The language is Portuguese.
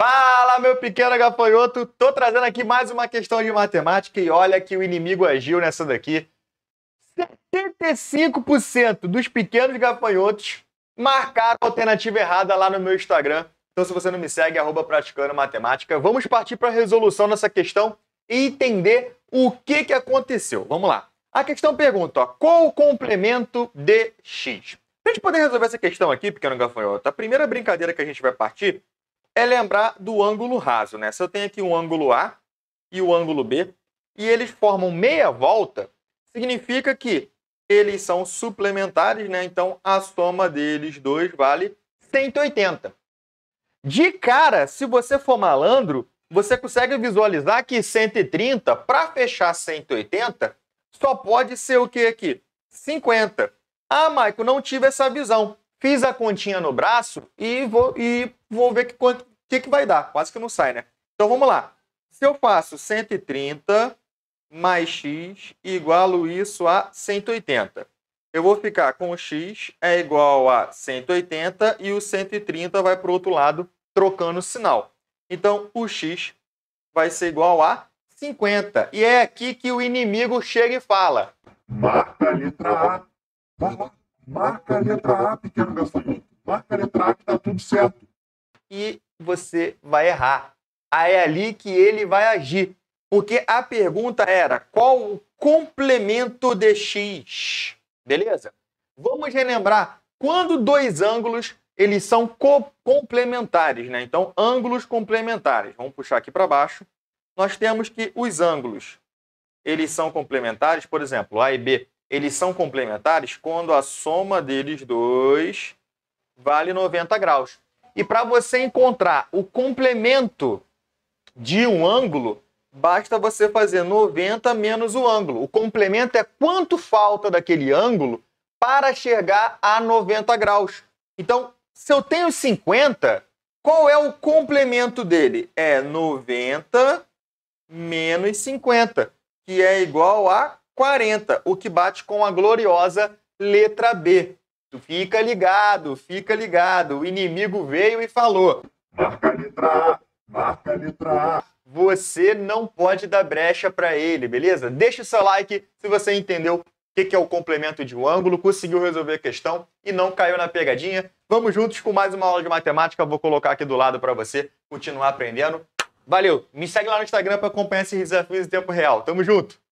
Fala, meu pequeno gafanhoto! Tô trazendo aqui mais uma questão de matemática e olha que o inimigo agiu nessa daqui. 75% dos pequenos gafanhotos marcaram a alternativa errada lá no meu Instagram. Então, se você não me segue, arroba praticando matemática. Vamos partir para a resolução dessa questão e entender o que, que aconteceu. Vamos lá. A questão pergunta, ó, qual o complemento de x? Para a gente poder resolver essa questão aqui, pequeno gafanhoto, a primeira brincadeira que a gente vai partir é lembrar do ângulo raso, né? Se eu tenho aqui um ângulo A e o ângulo B, e eles formam meia volta, significa que eles são suplementares, né? Então a soma deles dois vale 180. De cara, se você for malandro, você consegue visualizar que 130 para fechar 180 só pode ser o que aqui? 50. Ah, Maico, não tive essa visão. Fiz a continha no braço e vou e vou ver que quanto que, que vai dar. Quase que não sai, né? Então vamos lá. Se eu faço 130 mais x igual isso a 180. Eu vou ficar com o x é igual a 180 e o 130 vai para o outro lado trocando o sinal. Então o x vai ser igual a 50. E é aqui que o inimigo chega e fala. Marca a letra A. Tá? Marca a letra A, pequeno gafanhoto. Marca a letra A que está tudo certo você vai errar. Aí é ali que ele vai agir. Porque a pergunta era: qual o complemento de x? Beleza? Vamos relembrar quando dois ângulos eles são co complementares, né? Então, ângulos complementares. Vamos puxar aqui para baixo. Nós temos que os ângulos eles são complementares, por exemplo, A e B, eles são complementares quando a soma deles dois vale 90 graus. E para você encontrar o complemento de um ângulo, basta você fazer 90 menos o ângulo. O complemento é quanto falta daquele ângulo para chegar a 90 graus. Então, se eu tenho 50, qual é o complemento dele? É 90 menos 50, que é igual a 40, o que bate com a gloriosa letra B. Fica ligado, fica ligado. O inimigo veio e falou: marca a letra A, marca a letra A. Você não pode dar brecha para ele, beleza? Deixa o seu like se você entendeu o que é o complemento de um ângulo, conseguiu resolver a questão e não caiu na pegadinha. Vamos juntos com mais uma aula de matemática. Vou colocar aqui do lado para você continuar aprendendo. Valeu! Me segue lá no Instagram para acompanhar esses desafios em tempo real. Tamo junto!